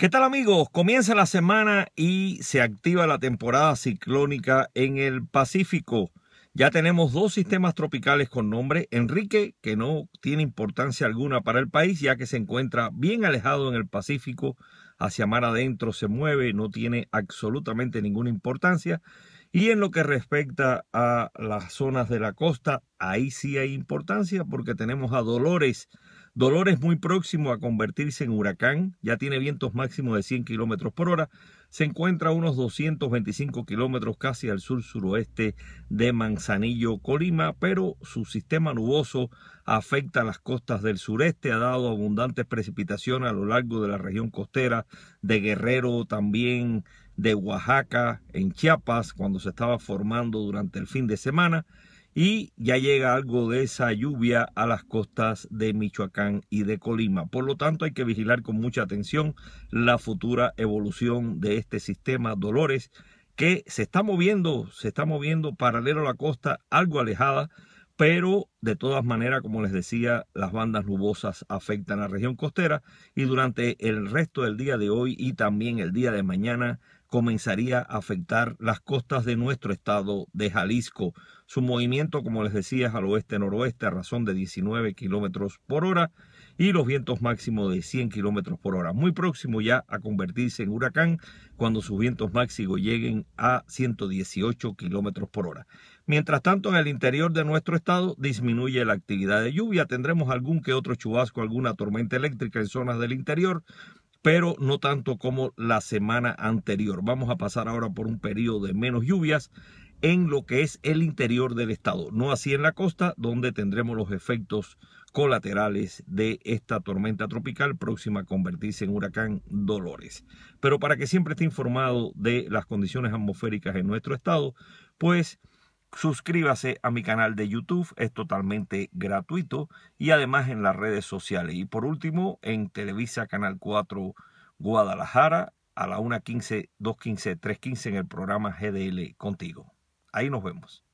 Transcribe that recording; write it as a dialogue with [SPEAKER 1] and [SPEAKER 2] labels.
[SPEAKER 1] ¿Qué tal amigos? Comienza la semana y se activa la temporada ciclónica en el Pacífico. Ya tenemos dos sistemas tropicales con nombre Enrique, que no tiene importancia alguna para el país, ya que se encuentra bien alejado en el Pacífico, hacia mar adentro se mueve, no tiene absolutamente ninguna importancia. Y en lo que respecta a las zonas de la costa, ahí sí hay importancia porque tenemos a Dolores, Dolores muy próximo a convertirse en huracán, ya tiene vientos máximos de 100 kilómetros por hora, se encuentra a unos 225 kilómetros casi al sur-suroeste de Manzanillo, Colima, pero su sistema nuboso afecta las costas del sureste, ha dado abundantes precipitaciones a lo largo de la región costera, de Guerrero también, de Oaxaca, en Chiapas, cuando se estaba formando durante el fin de semana y ya llega algo de esa lluvia a las costas de Michoacán y de Colima. Por lo tanto, hay que vigilar con mucha atención la futura evolución de este sistema Dolores que se está moviendo, se está moviendo paralelo a la costa, algo alejada, pero de todas maneras, como les decía, las bandas nubosas afectan a la región costera y durante el resto del día de hoy y también el día de mañana comenzaría a afectar las costas de nuestro estado de Jalisco. Su movimiento, como les decía, es al oeste-noroeste a razón de 19 kilómetros por hora y los vientos máximos de 100 kilómetros por hora. Muy próximo ya a convertirse en huracán cuando sus vientos máximos lleguen a 118 kilómetros por hora. Mientras tanto, en el interior de nuestro estado disminuye la actividad de lluvia. Tendremos algún que otro chubasco, alguna tormenta eléctrica en zonas del interior, pero no tanto como la semana anterior. Vamos a pasar ahora por un periodo de menos lluvias en lo que es el interior del estado, no así en la costa, donde tendremos los efectos colaterales de esta tormenta tropical próxima a convertirse en huracán Dolores. Pero para que siempre esté informado de las condiciones atmosféricas en nuestro estado, pues Suscríbase a mi canal de YouTube, es totalmente gratuito y además en las redes sociales. Y por último, en Televisa Canal 4 Guadalajara a la 1.15, 2.15, 3.15 en el programa GDL contigo. Ahí nos vemos.